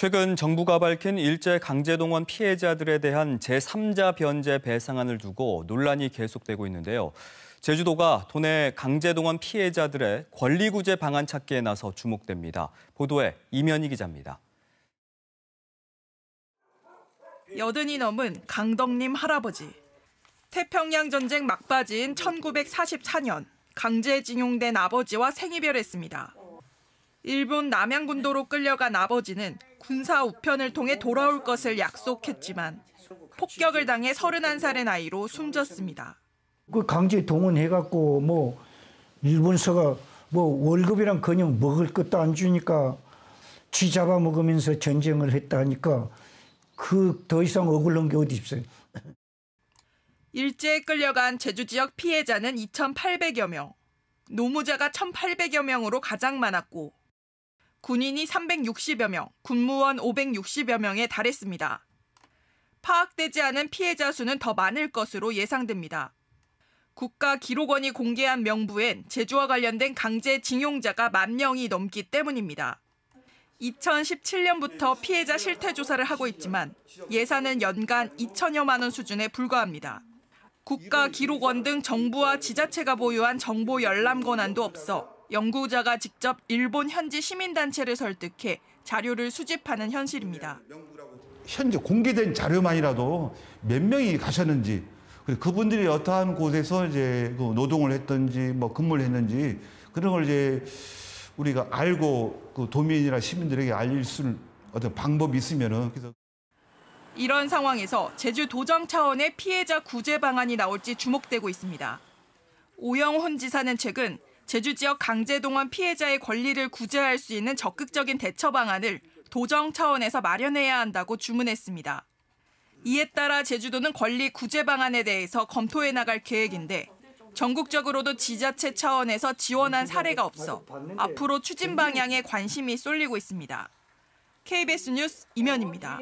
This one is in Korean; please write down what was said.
최근 정부가 밝힌 일제 강제동원 피해자들에 대한 제3자 변제 배상안을 두고 논란이 계속되고 있는데요. 제주도가 도내 강제동원 피해자들의 권리구제 방안 찾기에 나서 주목됩니다. 보도에 이면희 기자입니다. 여든이 넘은 강덕님 할아버지. 태평양 전쟁 막바지인 1944년 강제징용된 아버지와 생이별했습니다. 일본 남양군도로 끌려간 아버지는 군사 우편을 통해 돌아올 것을 약속했지만 폭격을 당해 31살의 나이로 숨졌습니다. 그 강제 동원해갖고 뭐 일본서가 뭐 월급이랑 그냥 먹을 것도 안 주니까 쥐 잡아먹으면서 전쟁을 했다 하니까 그더 이상 억울한 게 어디 있어요. 일제에 끌려간 제주 지역 피해자는 2,800여 명, 노무자가 1,800여 명으로 가장 많았고 군인이 360여 명, 군무원 560여 명에 달했습니다. 파악되지 않은 피해자 수는 더 많을 것으로 예상됩니다. 국가기록원이 공개한 명부엔 제주와 관련된 강제 징용자가 만 명이 넘기 때문입니다. 2017년부터 피해자 실태 조사를 하고 있지만 예산은 연간 2천여만 원 수준에 불과합니다. 국가기록원 등 정부와 지자체가 보유한 정보 열람 권한도 없어 연구자가 직접 일본 현지 시민단체를 설득해 자료를 수집하는 현실입니다. 현재 공개된 자료만이라도 몇 명이 가셨는지 그분들이 어떠한 곳에서 이제 그 노동을 했던지 뭐 근무를 했는지 그런 걸 이제 우리가 알고 그 도민이나 시민들에게 알릴 수 있는 어떤 방법이 있으면은 그래서 이런 상황에서 제주도정 차원의 피해자 구제 방안이 나올지 주목되고 있습니다. 오영훈 지사는 최근 제주 지역 강제 동원 피해자의 권리를 구제할 수 있는 적극적인 대처 방안을 도정 차원에서 마련해야 한다고 주문했습니다. 이에 따라 제주도는 권리 구제 방안에 대해서 검토해 나갈 계획인데 전국적으로도 지자체 차원에서 지원한 사례가 없어 앞으로 추진 방향에 관심이 쏠리고 있습니다. KBS 뉴스 이면입니다.